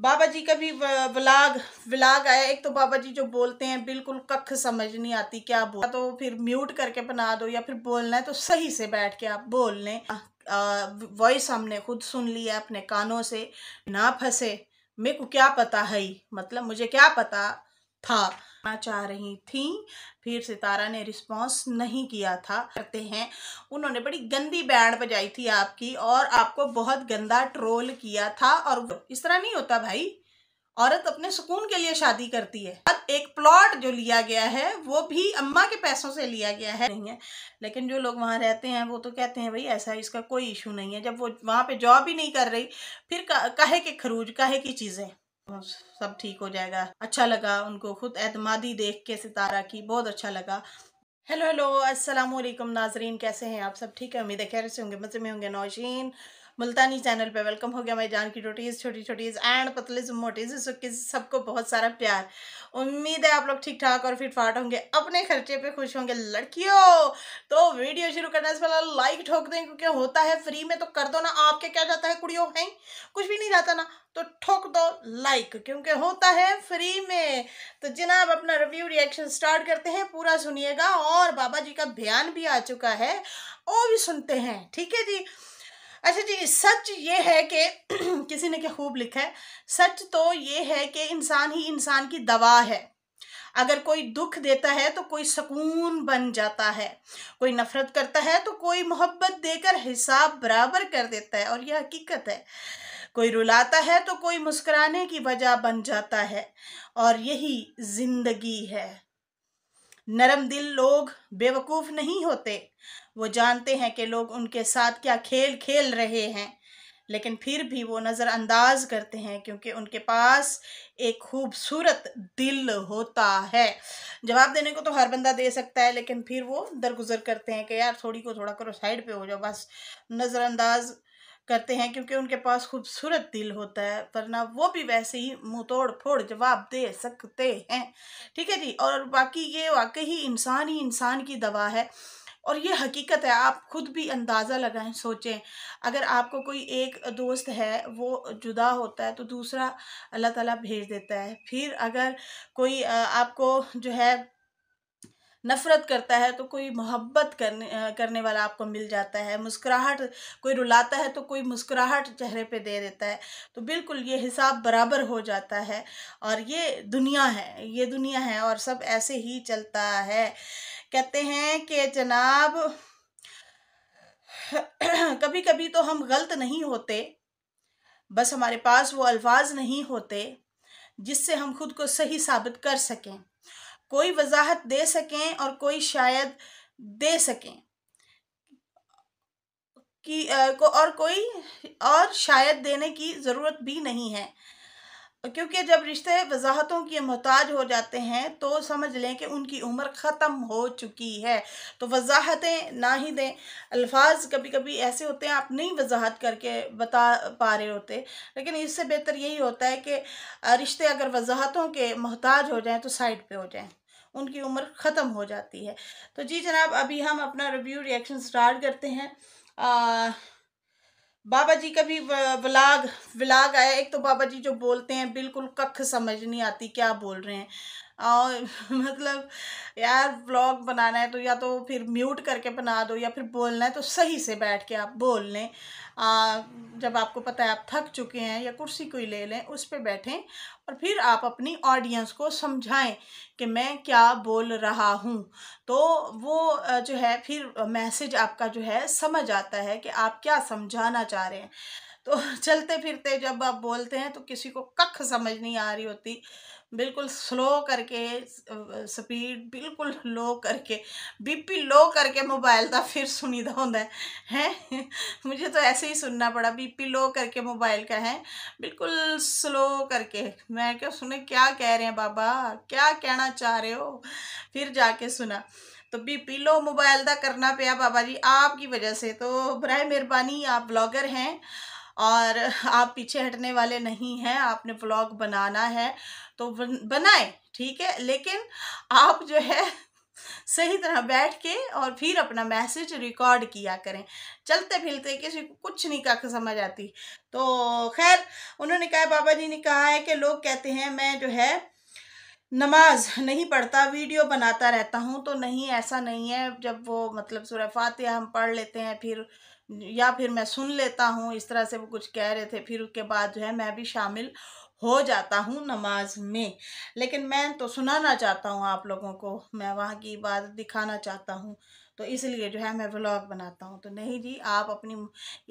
बाबा जी का भी vlog vlog आया एक तो बाबा जी जो बोलते हैं बिल्कुल कख समझ नहीं आती क्या बोल तो फिर म्यूट करके बना दो या फिर बोलना है तो सही से बैठ के आप बोल लें वॉइस हमने खुद सुन लिया अपने कानों से ना फंसे मेरे को क्या पता है ही मतलब मुझे क्या पता था चाह रही थी फिर सितारा ने रिस्पांस नहीं किया था करते हैं उन्होंने बड़ी गंदी बैंड बजाई थी आपकी और आपको बहुत गंदा ट्रोल किया था और इस तरह नहीं होता भाई औरत अपने सुकून के लिए शादी करती है अब एक प्लॉट जो लिया गया है वो भी अम्मा के पैसों से लिया गया है नहीं है लेकिन जो लोग वहाँ रहते हैं वो तो कहते हैं भाई ऐसा इसका कोई इशू नहीं है जब वो वहाँ पे जॉब ही नहीं कर रही फिर कहे के खरूज कहे की चीज़ें सब ठीक हो जाएगा अच्छा लगा उनको खुद एतमादी देख के सितारा की बहुत अच्छा लगा हेलो हेलो अस्सलाम वालेकुम नाजरीन कैसे हैं आप सब ठीक है उम्मीद है खैर से होंगे मज़े में होंगे नौशीन मुल्तानी चैनल पे वेलकम हो गया हमारी जान की रोटीज छोटी छोटीज़ एंड पतले से मोटीज़ सबके सबको बहुत सारा प्यार उम्मीद है आप लोग ठीक ठाक और फिट फाट होंगे अपने खर्चे पे खुश होंगे लड़कियों तो वीडियो शुरू करने से पहले लाइक ठोक दें क्योंकि होता है फ्री में तो कर दो ना आपके क्या जाता है कुड़ियों हैं कुछ भी नहीं जाता ना तो ठोक दो लाइक क्योंकि होता है फ्री में तो जनाब अपना रिव्यू रिएक्शन स्टार्ट करते हैं पूरा सुनिएगा और बाबा जी का बयान भी आ चुका है वो भी सुनते हैं ठीक है जी अच्छा जी सच ये है कि किसी ने क्या खूब लिखा है सच तो ये है कि इंसान ही इंसान की दवा है अगर कोई दुख देता है तो कोई सुकून बन जाता है कोई नफरत करता है तो कोई मोहब्बत देकर हिसाब बराबर कर देता है और यह हकीकत है कोई रुलाता है तो कोई मुस्कराने की वजह बन जाता है और यही जिंदगी है नरम दिल लोग बेवकूफ़ नहीं होते वो जानते हैं कि लोग उनके साथ क्या खेल खेल रहे हैं लेकिन फिर भी वो नज़रअंदाज करते हैं क्योंकि उनके पास एक खूबसूरत दिल होता है जवाब देने को तो हर बंदा दे सकता है लेकिन फिर वो दरगुजर करते हैं कि यार थोड़ी को थोड़ा करो साइड पे हो जाओ बस नज़रअंदाज करते हैं क्योंकि उनके पास खूबसूरत दिल होता है वरना वो भी वैसे ही मुँह तोड़ फोड़ जवाब दे सकते हैं ठीक है जी और बाकी ये वाकई ही इंसान ही इंसान की दवा है और ये हकीकत है आप ख़ुद भी अंदाज़ा लगाएं सोचें अगर आपको कोई एक दोस्त है वो जुदा होता है तो दूसरा अल्लाह ताला भेज देता है फिर अगर कोई आपको जो है नफ़रत करता है तो कोई मोहब्बत करने करने वाला आपको मिल जाता है मुस्कुराहट कोई रुलाता है तो कोई मुस्कुराहट चेहरे पे दे देता है तो बिल्कुल ये हिसाब बराबर हो जाता है और ये दुनिया है ये दुनिया है और सब ऐसे ही चलता है कहते हैं कि जनाब कभी कभी तो हम गलत नहीं होते बस हमारे पास वो अल्फाज नहीं होते जिससे हम खुद को सही साबित कर सकें कोई वजाहत दे सकें और कोई शायद दे सकें कि को और कोई और शायद देने की ज़रूरत भी नहीं है क्योंकि जब रिश्ते वजाहतों के मोहताज हो जाते हैं तो समझ लें कि उनकी उम्र ख़त्म हो चुकी है तो वजाहतें ना ही दें अल्फाज कभी कभी ऐसे होते हैं आप नहीं वजाहत करके बता पा रहे होते लेकिन इससे बेहतर यही होता है कि रिश्ते अगर वजाहतों के मोहताज हो जाएं तो साइड पे हो जाएं उनकी उम्र ख़त्म हो जाती है तो जी जनाब अभी हम अपना रिव्यू रिएक्शन स्टार्ट करते हैं आ, बाबा जी का भी व्लाग व्लाग आया एक तो बाबा जी जो बोलते हैं बिल्कुल कख समझ नहीं आती क्या बोल रहे हैं और मतलब यार ब्लॉग बनाना है तो या तो फिर म्यूट करके बना दो या फिर बोलना है तो सही से बैठ के आप बोल लें आ, जब आपको पता है आप थक चुके हैं या कुर्सी कोई ले लें उस पर बैठें और फिर आप अपनी ऑडियंस को समझाएं कि मैं क्या बोल रहा हूँ तो वो जो है फिर मैसेज आपका जो है समझ आता है कि आप क्या समझाना चाह रहे हैं तो चलते फिरते जब आप बोलते हैं तो किसी को कख समझ नहीं आ रही होती बिल्कुल स्लो करके स्पीड बिल्कुल लो करके बीपी लो करके मोबाइल का फिर सुनी का होंगे है मुझे तो ऐसे ही सुनना पड़ा बीपी लो करके मोबाइल का है बिल्कुल स्लो करके मैं क्या सुने क्या कह रहे हैं बाबा क्या कहना चाह रहे हो फिर जाके सुना तो बी पी लो मोबाइल का करना पे बाबा जी आपकी वजह से तो बर मेहरबानी आप ब्लॉगर हैं और आप पीछे हटने वाले नहीं हैं आपने व्लॉग बनाना है तो बनाए ठीक है लेकिन आप जो है सही तरह बैठ के और फिर अपना मैसेज रिकॉर्ड किया करें चलते फिरते किसी को कुछ नहीं का समझ आती तो खैर उन्होंने कहा बाबा जी ने कहा है कि लोग कहते हैं मैं जो है नमाज नहीं पढ़ता वीडियो बनाता रहता हूँ तो नहीं ऐसा नहीं है जब वो मतलब सूर्य या हम पढ़ लेते हैं फिर या फिर मैं सुन लेता हूँ इस तरह से वो कुछ कह रहे थे फिर उसके बाद जो है मैं भी शामिल हो जाता हूँ नमाज में लेकिन मैं तो सुनाना चाहता हूँ आप लोगों को मैं वहाँ की इबादत दिखाना चाहता हूँ तो इसलिए जो है मैं व्लॉग बनाता हूँ तो नहीं जी आप अपनी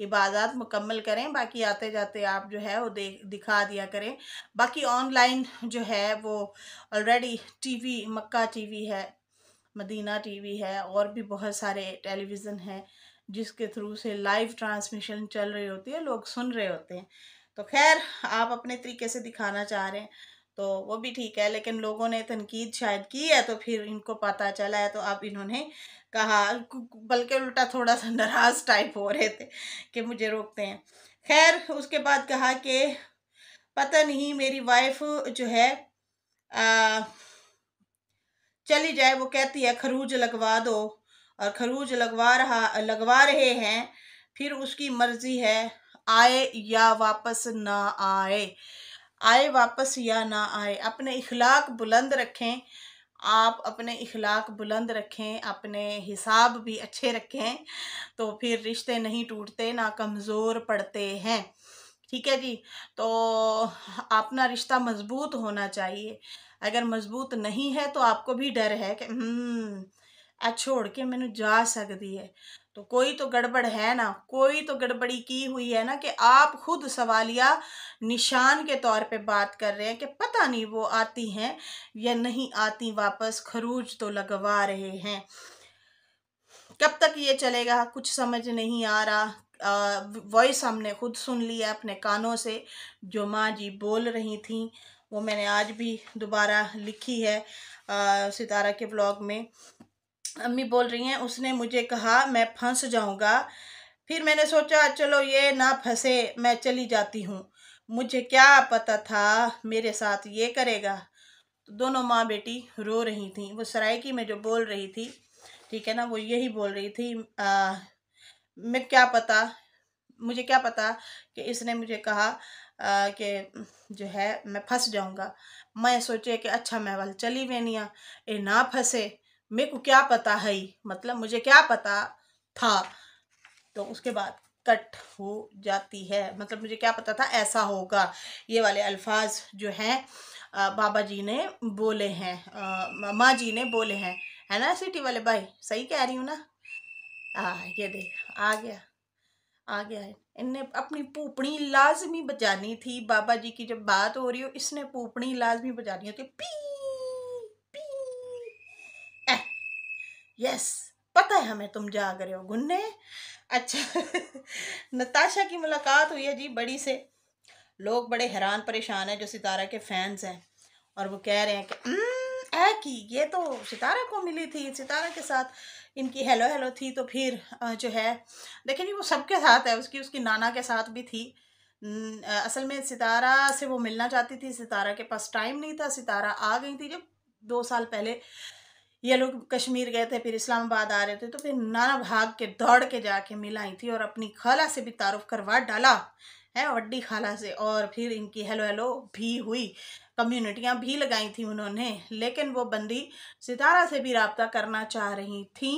इबादत मुकम्मल करें बाकी आते जाते आप जो है वो देख दिखा दिया करें बाकी ऑनलाइन जो है वो ऑलरेडी टीवी मक्का टीवी है मदीना टीवी है और भी बहुत सारे टेलीविज़न हैं जिसके थ्रू से लाइव ट्रांसमिशन चल रही होती है लोग सुन रहे होते हैं तो खैर आप अपने तरीके से दिखाना चाह रहे हैं तो वो भी ठीक है लेकिन लोगों ने तनकीद शायद की है तो फिर इनको पता चला है तो अब इन्होंने कहा बल्कि उल्टा थोड़ा सा नाराज़ टाइप हो रहे थे कि मुझे रोकते हैं खैर उसके बाद कहा कि पता नहीं मेरी वाइफ जो है आ, चली जाए वो कहती है खरूज लगवा दो और खरूज लगवा रहा लगवा रहे हैं फिर उसकी मर्ज़ी है आए या वापस ना आए आए वापस या ना आए अपने इखलाक बुलंद रखें आप अपने इखलाक बुलंद रखें अपने हिसाब भी अच्छे रखें तो फिर रिश्ते नहीं टूटते ना कमज़ोर पड़ते हैं ठीक है जी तो अपना रिश्ता मज़बूत होना चाहिए अगर मज़बूत नहीं है तो आपको भी डर है कि हम्म, आ छोड़ के ਮੈਨੂੰ जा सकती है तो कोई तो गड़बड़ है ना कोई तो गड़बड़ी की हुई है ना कि आप खुद सवालिया निशान के तौर पे बात कर रहे हैं कि पता नहीं वो आती हैं या नहीं आती वापस खरूज तो लगवा रहे हैं कब तक ये चलेगा कुछ समझ नहीं आ रहा वॉइस हमने खुद सुन लिया अपने कानों से जो माँ जी बोल रही थी वो मैंने आज भी दोबारा लिखी है आ, सितारा के ब्लॉग में अम्मी बोल रही हैं उसने मुझे कहा मैं फंस जाऊंगा फिर मैंने सोचा चलो ये ना फंसे मैं चली जाती हूँ मुझे क्या पता था मेरे साथ ये करेगा तो दोनों माँ बेटी रो रही थी वो सरायकी में जो बोल रही थी ठीक है ना वो यही बोल रही थी आ, मैं क्या पता मुझे क्या पता कि इसने मुझे कहा कि जो है मैं फंस जाऊंगा मैं सोचे कि अच्छा मैं वाल चली वेनिया ये ना फंसे मेरे को क्या पता है मतलब मुझे क्या पता था तो उसके बाद कट हो जाती है मतलब मुझे क्या पता था ऐसा होगा ये वाले अल्फाज जो हैं बाबा जी ने बोले हैं माँ जी ने बोले हैं है ना सिटी वाले भाई सही कह रही हूँ ना आ ये देख आ गया आ गया है इनने अपनी पूपड़ी लाजमी बजानी थी बाबा जी की जब बात हो रही हो इसने पूपड़ी लाजमी बजानी होती पी यस पता है हमें तुम जा रहे हो गुन्ने अच्छा नताशा की मुलाकात हुई है जी बड़ी से लोग बड़े हैरान परेशान हैं जो सितारा के फैंस हैं और वो कह रहे हैं कि है हम्म, कि ये तो सितारा को मिली थी सितारा के साथ इनकी हेलो हेलो थी तो फिर जो है देखिए जी वो सबके साथ है उसकी उसकी नाना के साथ भी थी असल में सितारा से वो मिलना चाहती थी सितारा के पास टाइम नहीं था सितारा आ गई थी जब दो साल पहले ये लोग कश्मीर गए थे फिर इस्लामाबाद आ रहे थे तो फिर नाना भाग के दौड़ के जाके मिलाई थी और अपनी खाला से भी तारुफ करवा डाला है वड्डी खाला से और फिर इनकी हेलो हेलो भी हुई कम्युनिटियां भी लगाई थी उन्होंने लेकिन वो बंदी सितारा से भी रबता करना चाह रही थी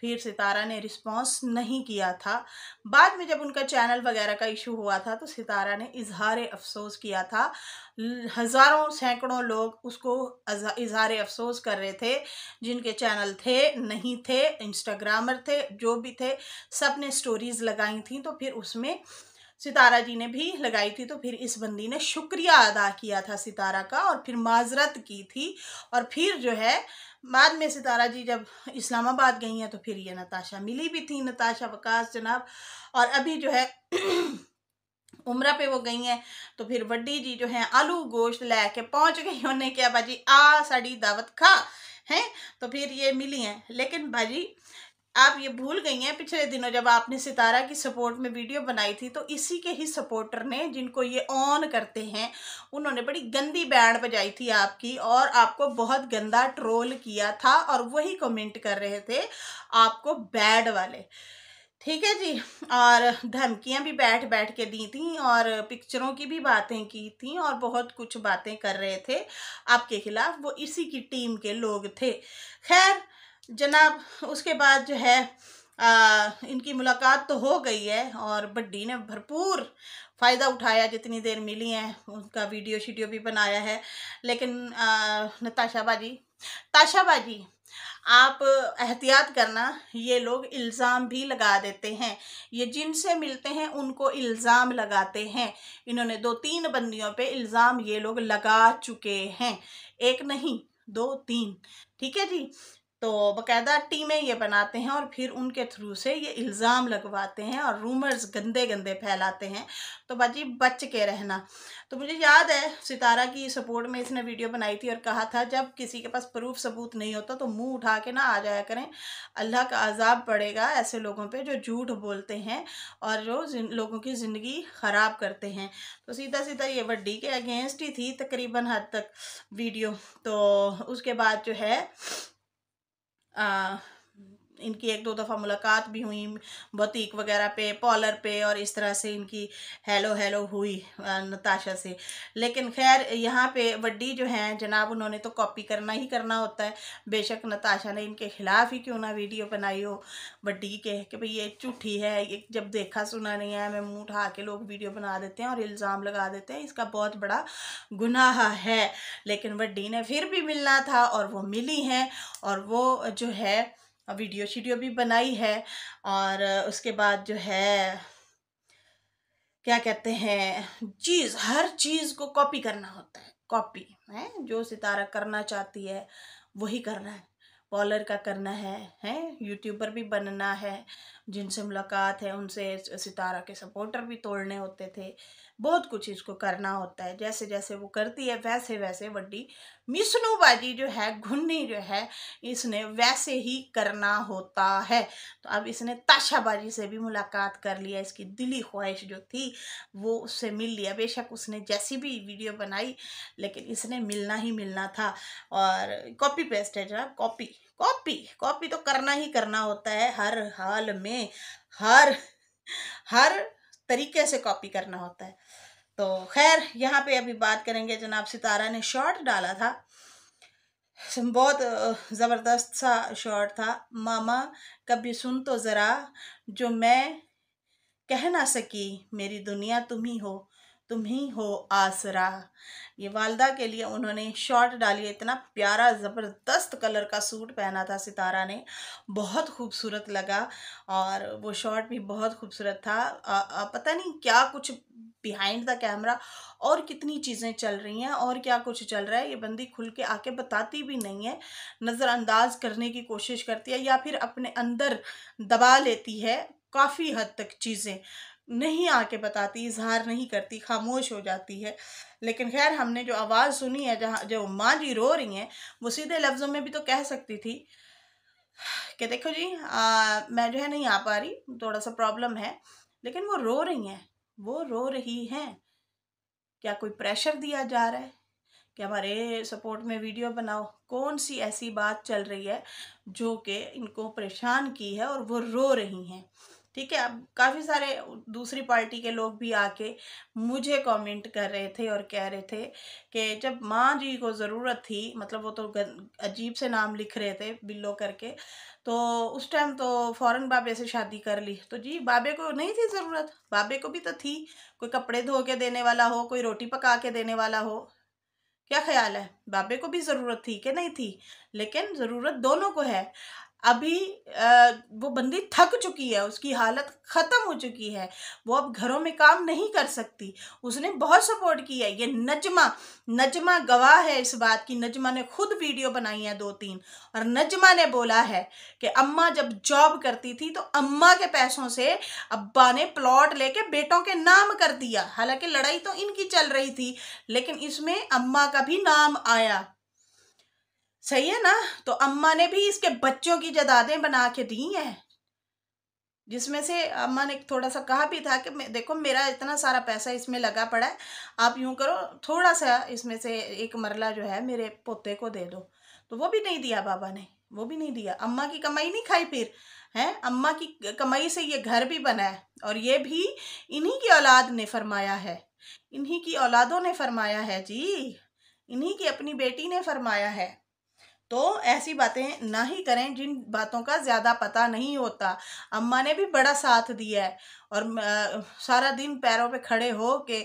फिर सितारा ने रिस्पांस नहीं किया था बाद में जब उनका चैनल वगैरह का इशू हुआ था तो सितारा ने इजहार अफसोस किया था हज़ारों सैकड़ों लोग उसको इजहार अफसोस कर रहे थे जिनके चैनल थे नहीं थे इंस्टाग्रामर थे जो भी थे सब ने स्टोरीज़ लगाई थी तो फिर उसमें सितारा जी ने भी लगाई थी तो फिर इस बंदी ने शुक्रिया अदा किया था सितारा का और फिर माजरत की थी और फिर जो है बाद में सितारा जी जब इस्लामाबाद गई हैं तो फिर ये नताशा मिली भी थी नताशा वकास जनाब और अभी जो है उम्र पे वो गई हैं तो फिर वड्डी जी जो हैं आलू गोश्त लैके पहुंच गई उन्हें क्या भाजी आ साड़ी दावत खा हैं तो फिर ये मिली हैं लेकिन भाजी आप ये भूल गई हैं पिछले दिनों जब आपने सितारा की सपोर्ट में वीडियो बनाई थी तो इसी के ही सपोर्टर ने जिनको ये ऑन करते हैं उन्होंने बड़ी गंदी बैंड बजाई थी आपकी और आपको बहुत गंदा ट्रोल किया था और वही कमेंट कर रहे थे आपको बैड वाले ठीक है जी और धमकियां भी बैठ बैठ के दी थी और पिक्चरों की भी बातें की थी और बहुत कुछ बातें कर रहे थे आपके खिलाफ वो इसी की टीम के लोग थे खैर जनाब उसके बाद जो है आ, इनकी मुलाकात तो हो गई है और बड्डी ने भरपूर फ़ायदा उठाया जितनी देर मिली हैं उनका वीडियो शीडियो भी बनाया है लेकिन नताशा बाजी ताशा बाजी आप एहतियात करना ये लोग इल्ज़ाम भी लगा देते हैं ये जिनसे मिलते हैं उनको इल्ज़ाम लगाते हैं इन्होंने दो तीन बंदियों पे इल्ज़ाम ये लोग लगा चुके हैं एक नहीं दो तीन ठीक है जी तो बकायदा टीमें ये बनाते हैं और फिर उनके थ्रू से ये इल्ज़ाम लगवाते हैं और रूमर्स गंदे गंदे फैलाते हैं तो भाजी बच के रहना तो मुझे याद है सितारा की सपोर्ट में इसने वीडियो बनाई थी और कहा था जब किसी के पास प्रूफ सबूत नहीं होता तो मुंह उठा के ना आ जाया करें अल्लाह का अजाब पड़ेगा ऐसे लोगों पर जो झूठ बोलते हैं और जो लोगों की ज़िंदगी ख़राब करते हैं तो सीधा सीधा ये वड्डी के अगेंस्ट ही थी तकरीबन हद तक वीडियो तो उसके बाद जो है 啊。इनकी एक दो दफ़ा मुलाकात भी हुई बतीक वगैरह पे पॉलर पे और इस तरह से इनकी हेलो हेलो हुई नताशा से लेकिन खैर यहाँ पे वड्डी जो हैं जनाब उन्होंने तो कॉपी करना ही करना होता है बेशक नताशा ने इनके ख़िलाफ़ ही क्यों ना वीडियो बनाई हो वड्डी के कि भाई ये झूठी है ये जब देखा सुना नहीं है मैं मुँह उठा के लोग वीडियो बना देते हैं और इल्ज़ाम लगा देते हैं इसका बहुत बड़ा गुनाह है लेकिन वड्डी ने फिर भी मिलना था और वो मिली हैं और वो जो है वीडियो शीडियो भी बनाई है और उसके बाद जो है क्या कहते हैं चीज़ हर चीज़ को कॉपी करना होता है कॉपी है जो सितारा करना चाहती है वही करना है पॉलर का करना है हैं यूट्यूबर भी बनना है जिनसे मुलाकात है उनसे सितारा के सपोर्टर भी तोड़ने होते थे बहुत कुछ इसको करना होता है जैसे जैसे वो करती है वैसे वैसे वड्डी मिसनूबाजी जो है घुन्नी जो है इसने वैसे ही करना होता है तो अब इसने ताशाबाजी से भी मुलाकात कर लिया इसकी दिली ख्वाहिश जो थी वो उससे मिल लिया बेशक उसने जैसी भी वीडियो बनाई लेकिन इसने मिलना ही मिलना था और कॉपी पेस्ट है जो कॉपी कॉपी कॉपी तो करना ही करना होता है हर हाल में हर हर तरीके से कॉपी करना होता है तो खैर यहाँ पे अभी बात करेंगे जनाब सितारा ने शॉर्ट डाला था बहुत ज़बरदस्त सा शॉर्ट था मामा कभी सुन तो ज़रा जो मैं कह ना सकी मेरी दुनिया तुम ही हो तुम ही हो आसरा ये वालदा के लिए उन्होंने शॉर्ट डाली इतना प्यारा ज़बरदस्त कलर का सूट पहना था सितारा ने बहुत खूबसूरत लगा और वो शॉर्ट भी बहुत खूबसूरत था आ, आ, पता नहीं क्या कुछ बिहाइंड द कैमरा और कितनी चीज़ें चल रही हैं और क्या कुछ चल रहा है ये बंदी खुल के आके बताती भी नहीं है नज़रअंदाज करने की कोशिश करती है या फिर अपने अंदर दबा लेती है काफ़ी हद तक चीज़ें नहीं आके बताती इजहार नहीं करती खामोश हो जाती है लेकिन खैर हमने जो आवाज़ सुनी है जहाँ जो माँ जी रो रही हैं वो सीधे लफ्ज़ों में भी तो कह सकती थी कि देखो जी आ, मैं जो है नहीं आ पा रही थोड़ा सा प्रॉब्लम है लेकिन वो रो रही हैं वो रो रही हैं क्या कोई प्रेशर दिया जा रहा है कि हमारे सपोर्ट में वीडियो बनाओ कौन सी ऐसी बात चल रही है जो कि इनको परेशान की है और वो रो रही हैं ठीक है अब काफ़ी सारे दूसरी पार्टी के लोग भी आके मुझे कमेंट कर रहे थे और कह रहे थे कि जब माँ जी को ज़रूरत थी मतलब वो तो अजीब से नाम लिख रहे थे बिल्लो करके तो उस टाइम तो फौरन बाबे से शादी कर ली तो जी बाबे को नहीं थी ज़रूरत बाबे को भी तो थी कोई कपड़े धो के देने वाला हो कोई रोटी पका के देने वाला हो क्या ख्याल है बाबे को भी ज़रूरत थी कि नहीं थी लेकिन ज़रूरत दोनों को है अभी वो बंदी थक चुकी है उसकी हालत ख़त्म हो चुकी है वो अब घरों में काम नहीं कर सकती उसने बहुत सपोर्ट किया ये नजमा नजमा गवाह है इस बात की नजमा ने खुद वीडियो बनाई है दो तीन और नजमा ने बोला है कि अम्मा जब जॉब करती थी तो अम्मा के पैसों से अब्बा ने प्लॉट लेके बेटों के नाम कर दिया हालांकि लड़ाई तो इनकी चल रही थी लेकिन इसमें अम्मा का भी नाम आया सही है ना तो अम्मा ने भी इसके बच्चों की जदादें बना के दी हैं जिसमें से अम्मा ने थोड़ा सा कहा भी था कि देखो मेरा इतना सारा पैसा इसमें लगा पड़ा है आप यूं करो थोड़ा सा इसमें से एक मरला जो है मेरे पोते को दे दो तो वो भी नहीं दिया बाबा ने वो भी नहीं दिया अम्मा की कमाई नहीं खाई फिर है अम्मा की कमाई से ये घर भी बना है और ये भी इन्हीं की औलाद ने फरमाया है इन्हीं की औलादों ने फरमाया है जी इन्हीं की अपनी बेटी ने फरमाया है तो ऐसी बातें ना ही करें जिन बातों का ज़्यादा पता नहीं होता अम्मा ने भी बड़ा साथ दिया है और आ, सारा दिन पैरों पे खड़े हो के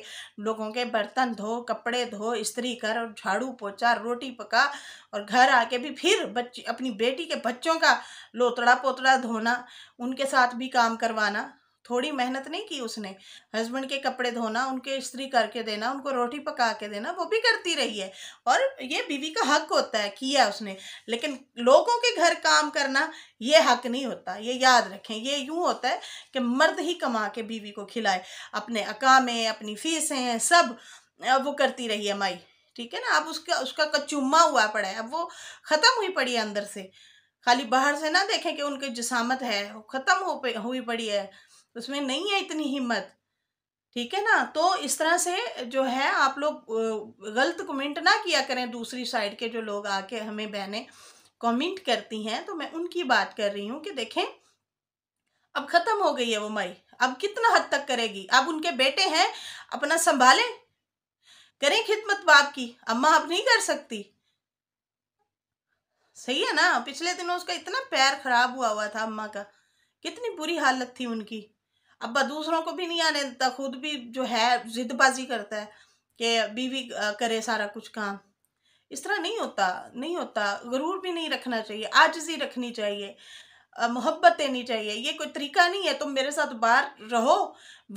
लोगों के बर्तन धो कपड़े धो स्त्री कर और झाड़ू पोछा रोटी पका और घर आके भी फिर बच्ची अपनी बेटी के बच्चों का लोतड़ा पोतड़ा धोना उनके साथ भी काम करवाना थोड़ी मेहनत नहीं की उसने हस्बैंड के कपड़े धोना उनके इस्त्री करके देना उनको रोटी पका के देना वो भी करती रही है और ये बीवी का हक होता है किया उसने लेकिन लोगों के घर काम करना ये हक नहीं होता ये याद रखें ये यूँ होता है कि मर्द ही कमा के बीवी को खिलाए अपने अकामे अपनी फीसें सब वो करती रही है माई ठीक है ना अब उसका उसका कचुम्मा हुआ पड़ा है अब वो ख़त्म हुई पड़ी है अंदर से खाली बाहर से ना देखें कि उनकी जसामत है ख़त्म हो हुई पड़ी है उसमें नहीं है इतनी हिम्मत ठीक है ना तो इस तरह से जो है आप लोग गलत कमेंट ना किया करें दूसरी साइड के जो लोग आके हमें बहनें कमेंट करती हैं तो मैं उनकी बात कर रही हूँ कि देखें अब ख़त्म हो गई है वो मई अब कितना हद तक करेगी अब उनके बेटे हैं अपना संभालें करें खिदमत बाप की अम्मा अब नहीं कर सकती सही है ना पिछले दिनों उसका इतना पैर खराब हुआ हुआ था अम्मा का कितनी बुरी हालत थी उनकी अब दूसरों को भी नहीं आने देता खुद भी जो है जिदबाजी करता है कि बीवी करे सारा कुछ काम इस तरह नहीं होता नहीं होता गरूर भी नहीं रखना चाहिए आजजी रखनी चाहिए मोहब्बत देनी चाहिए ये कोई तरीका नहीं है तुम मेरे साथ बाहर रहो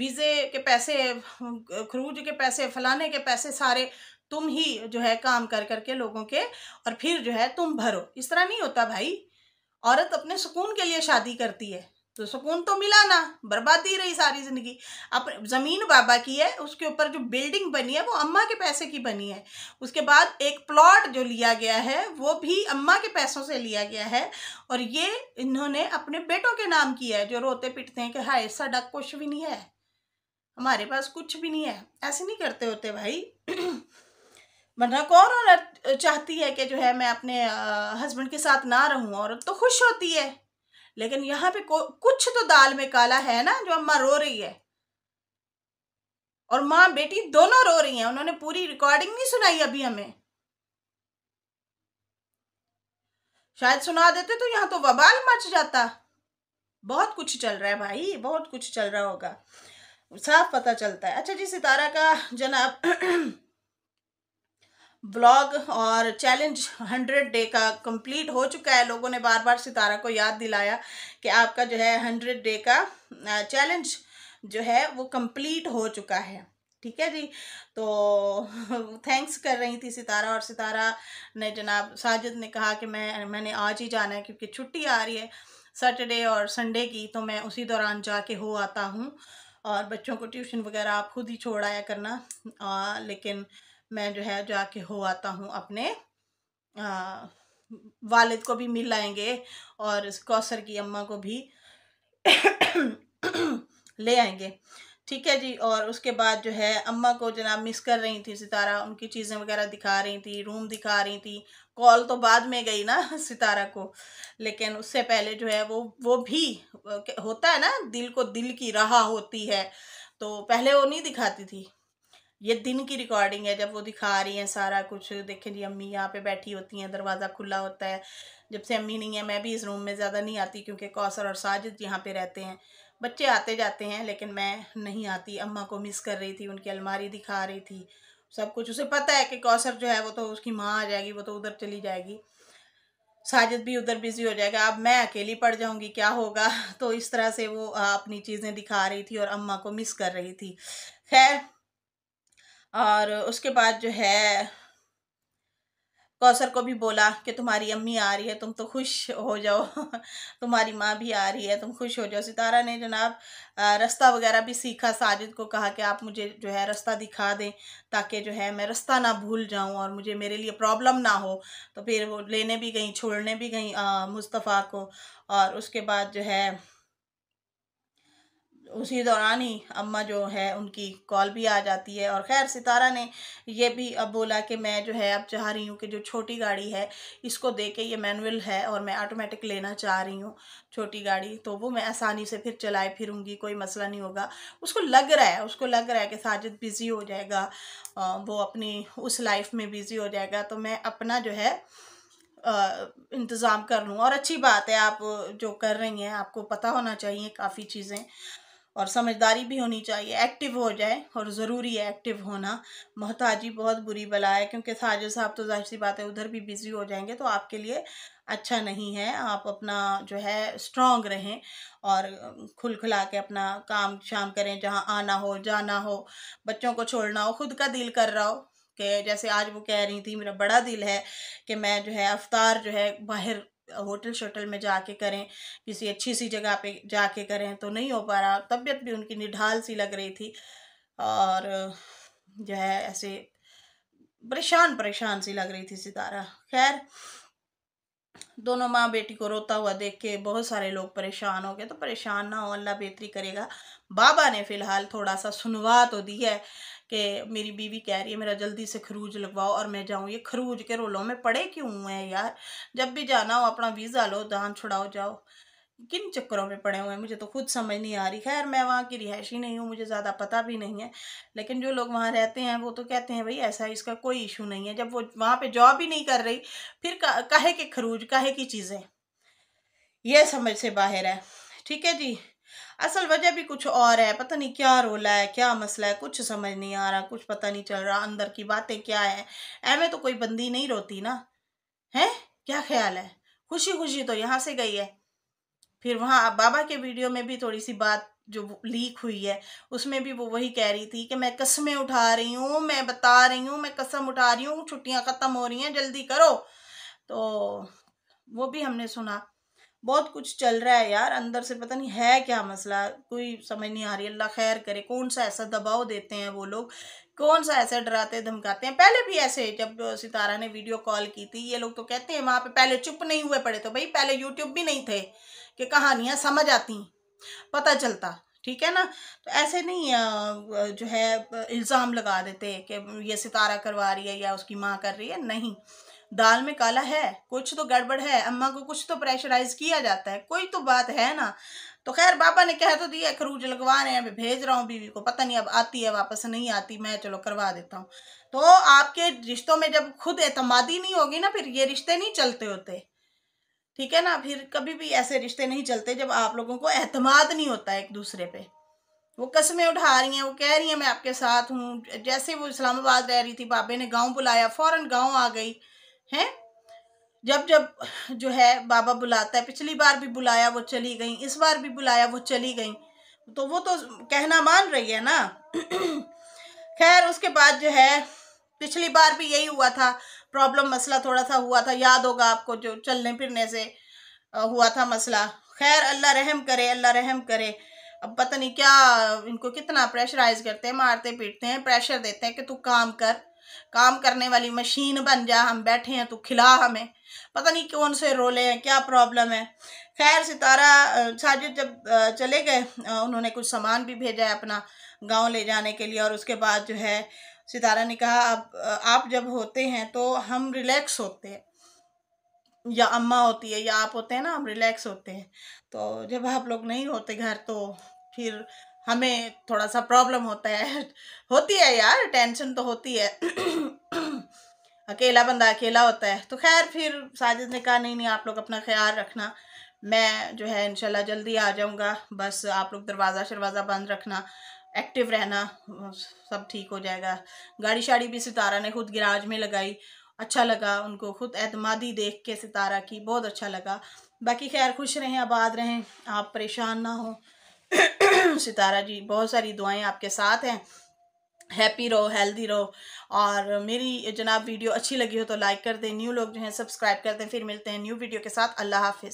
वीज़े के पैसे खरूज के पैसे फलाने के पैसे सारे तुम ही जो है काम कर करके लोगों के और फिर जो है तुम भरो इस तरह नहीं होता भाई औरत अपने सुकून के लिए शादी करती है तो सुकून तो मिला ना बर्बादी रही सारी ज़िंदगी अब ज़मीन बाबा की है उसके ऊपर जो बिल्डिंग बनी है वो अम्मा के पैसे की बनी है उसके बाद एक प्लॉट जो लिया गया है वो भी अम्मा के पैसों से लिया गया है और ये इन्होंने अपने बेटों के नाम किया है जो रोते पिटते हैं कि हाय साडा कुछ भी नहीं है हमारे पास कुछ भी नहीं है ऐसे नहीं करते होते भाई वरना कौन औरत चाहती है कि जो है मैं अपने हस्बैंड के साथ ना रहूं औरत तो खुश होती है लेकिन यहाँ पे कुछ तो दाल में काला है ना जो अम्मा रो रही है और माँ बेटी दोनों रो रही हैं उन्होंने पूरी रिकॉर्डिंग नहीं सुनाई अभी हमें शायद सुना देते तो यहाँ तो बबाल मच जाता बहुत कुछ चल रहा है भाई बहुत कुछ चल रहा होगा साफ पता चलता है अच्छा जी सितारा का जनाब ब्लॉग और चैलेंज हंड्रेड डे का कंप्लीट हो चुका है लोगों ने बार बार सितारा को याद दिलाया कि आपका जो है हंड्रेड डे का चैलेंज जो है वो कंप्लीट हो चुका है ठीक है जी तो थैंक्स कर रही थी सितारा और सितारा ने जनाब साजिद ने कहा कि मैं मैंने आज ही जाना है क्योंकि छुट्टी आ रही है सैटरडे और संडे की तो मैं उसी दौरान जाके हो आता हूँ और बच्चों को ट्यूशन वगैरह आप खुद ही छोड़ आया करना आ, लेकिन मैं जो है जाके हो आता हूँ अपने आ, वालिद को भी मिल आएंगे और कौसर की अम्मा को भी ले आएंगे ठीक है जी और उसके बाद जो है अम्मा को जनाब मिस कर रही थी सितारा उनकी चीज़ें वगैरह दिखा रही थी रूम दिखा रही थी कॉल तो बाद में गई ना सितारा को लेकिन उससे पहले जो है वो वो भी होता है ना दिल को दिल की राह होती है तो पहले वो नहीं दिखाती थी ये दिन की रिकॉर्डिंग है जब वो दिखा रही हैं सारा कुछ देखें जी अम्मी यहाँ पे बैठी होती हैं दरवाज़ा खुला होता है जब से अम्मी नहीं है मैं भी इस रूम में ज़्यादा नहीं आती क्योंकि कौसर और साजिद यहाँ पे रहते हैं बच्चे आते जाते हैं लेकिन मैं नहीं आती अम्मा को मिस कर रही थी उनकी अलमारी दिखा रही थी सब कुछ उसे पता है कि कौसर जो है वो तो उसकी माँ आ जाएगी वो तो उधर चली जाएगी साजिद भी उधर बिजी हो जाएगा अब मैं अकेली पड़ जाऊंगी क्या होगा तो इस तरह से वो अपनी चीज़ें दिखा रही थी और अम्मा को मिस कर रही थी खैर और उसके बाद जो है कौसर को भी बोला कि तुम्हारी अम्मी आ रही है तुम तो खुश हो जाओ तुम्हारी माँ भी आ रही है तुम खुश हो जाओ सितारा ने जनाब रास्ता वगैरह भी सीखा साजिद को कहा कि आप मुझे जो है रास्ता दिखा दें ताकि जो है मैं रास्ता ना भूल जाऊँ और मुझे मेरे लिए प्रॉब्लम ना हो तो फिर वो लेने भी गई छोड़ने भी गई मुस्तफ़ा को और उसके बाद जो है उसी दौरान ही अम्मा जो है उनकी कॉल भी आ जाती है और खैर सितारा ने यह भी अब बोला कि मैं जो है अब चाह रही हूँ कि जो छोटी गाड़ी है इसको दे के ये मैनुअल है और मैं ऑटोमेटिक लेना चाह रही हूँ छोटी गाड़ी तो वो मैं आसानी से फिर चलाए फिरूँगी कोई मसला नहीं होगा उसको लग रहा है उसको लग रहा है कि साजिद बिज़ी हो जाएगा वो अपनी उस लाइफ में बिज़ी हो जाएगा तो मैं अपना जो है इंतज़ाम कर लूँ और अच्छी बात है आप जो कर रही हैं आपको पता होना चाहिए काफ़ी चीज़ें और समझदारी भी होनी चाहिए एक्टिव हो जाए और ज़रूरी है एक्टिव होना मोहताजी बहुत बुरी बला है क्योंकि साजिद साहब तो जाहिर सी बात है उधर भी बिज़ी हो जाएंगे तो आपके लिए अच्छा नहीं है आप अपना जो है स्ट्रांग रहें और खुल खुला के अपना काम शाम करें जहाँ आना हो जाना हो बच्चों को छोड़ना हो खुद का दिल कर रहा हो कि जैसे आज वो कह रही थी मेरा बड़ा दिल है कि मैं जो है अवतार जो है बाहर होटल शोटल में जाके करें किसी अच्छी सी जगह पे जाके करें तो नहीं हो पा रहा तबीयत भी उनकी निढाल सी लग रही थी और जो है ऐसे परेशान परेशान सी लग रही थी सितारा खैर दोनों माँ बेटी को रोता हुआ देख के बहुत सारे लोग परेशान हो गए तो परेशान ना हो अल्लाह बेहतरी करेगा बाबा ने फ़िलहाल थोड़ा सा सुनवा तो दी है कि मेरी बीवी कह रही है मेरा जल्दी से खरूज लगवाओ और मैं जाऊँ ये खरूज के रोलों में पड़े क्यों हैं यार जब भी जाना हो अपना वीज़ा लो दान छुड़ाओ जाओ किन चक्करों में पड़े हुए हैं मुझे तो खुद समझ नहीं आ रही खैर मैं वहाँ की रिहायशी नहीं हूँ मुझे ज़्यादा पता भी नहीं है लेकिन जो लोग वहाँ रहते हैं वो तो कहते हैं भाई ऐसा इसका कोई इशू नहीं है जब वो वहाँ पे जॉब ही नहीं कर रही फिर कहे के खरूज काहे की चीज़ें यह समझ से बाहर है ठीक है जी असल वजह भी कुछ और है पता नहीं क्या रोला है क्या मसला है कुछ समझ नहीं आ रहा कुछ पता नहीं चल रहा अंदर की बातें क्या है ऐवे तो कोई बंदी नहीं रोती ना है क्या ख्याल है खुशी खुशी तो यहाँ से गई है फिर वहाँ बाबा के वीडियो में भी थोड़ी सी बात जो लीक हुई है उसमें भी वो वही कह रही थी कि मैं कसमें उठा रही हूँ मैं बता रही हूँ मैं कसम उठा रही हूँ छुट्टियाँ ख़त्म हो रही हैं जल्दी करो तो वो भी हमने सुना बहुत कुछ चल रहा है यार अंदर से पता नहीं है क्या मसला कोई समझ नहीं आ रही अल्लाह खैर करे कौन सा ऐसा दबाव देते हैं वो लोग कौन सा ऐसा डराते धमकाते हैं पहले भी ऐसे जब सितारा ने वीडियो कॉल की थी ये लोग तो कहते हैं वहाँ पे पहले चुप नहीं हुए पड़े तो भाई पहले यूट्यूब भी नहीं थे कि कहानियाँ समझ आती पता चलता ठीक है ना तो ऐसे नहीं जो है इल्ज़ाम लगा देते कि ये सितारा करवा रही है या उसकी माँ कर रही है नहीं दाल में काला है कुछ तो गड़बड़ है अम्मा को कुछ तो प्रेशराइज किया जाता है कोई तो बात है ना तो खैर बाबा ने कह तो दिया खरूज लगवा रहे हैं अभी भेज रहा हूँ बीवी को पता नहीं अब आती है वापस नहीं आती मैं चलो करवा देता हूँ तो आपके रिश्तों में जब खुद एतमादी नहीं होगी ना फिर ये रिश्ते नहीं चलते होते ठीक है ना फिर कभी भी ऐसे रिश्ते नहीं चलते जब आप लोगों को एतमाद नहीं होता एक दूसरे पे वो कस्में उठा रही हैं वो कह रही हैं मैं आपके साथ हूँ जैसे वो इस्लामाबाद रह रही थी बाबे ने गांव बुलाया फ़ौरन गांव आ गई हैं जब जब जो है बाबा बुलाता है पिछली बार भी बुलाया वो चली गई इस बार भी बुलाया वो चली गई तो वो तो कहना मान रही है ना खैर उसके बाद जो है पिछली बार भी यही हुआ था प्रॉब्लम मसला थोड़ा सा हुआ था याद होगा आपको जो चलने फिरने से हुआ था मसला खैर अल्लाह रहम करे अल्लाह रहम करे अब पता नहीं क्या इनको कितना प्रेशराइज करते हैं मारते पीटते हैं प्रेशर देते हैं कि तू काम कर काम करने वाली मशीन बन जा हम बैठे हैं तो खिला हमें पता नहीं कौन से रोले हैं क्या प्रॉब्लम है खैर सितारा साजिद जब चले गए उन्होंने कुछ सामान भी भेजा है अपना गांव ले जाने के लिए और उसके बाद जो है सितारा ने कहा अब आप जब होते हैं तो हम रिलैक्स होते हैं या अम्मा होती है या आप होते हैं ना हम रिलैक्स होते हैं तो जब आप लोग नहीं होते घर तो फिर हमें थोड़ा सा प्रॉब्लम होता है होती है यार टेंशन तो होती है अकेला बंदा अकेला होता है तो खैर फिर साजिद ने कहा नहीं नहीं आप लोग अपना ख्याल रखना मैं जो है इनशाला जल्दी आ जाऊँगा बस आप लोग दरवाज़ा शरवाज़ा बंद रखना एक्टिव रहना सब ठीक हो जाएगा गाड़ी शाड़ी भी सितारा ने खुद गिराज में लगाई अच्छा लगा उनको खुद एतमादी देख के सितारा की बहुत अच्छा लगा बाकी खैर खुश रहें आबाद रहें आप परेशान ना हों सितारा जी बहुत सारी दुआएं आपके साथ हैं हैप्पी रहो हेल्दी रहो और मेरी जनाब वीडियो अच्छी लगी हो तो लाइक कर दें न्यू लोग जो हैं सब्सक्राइब कर दें फिर मिलते हैं न्यू वीडियो के साथ अल्लाह हाफिज़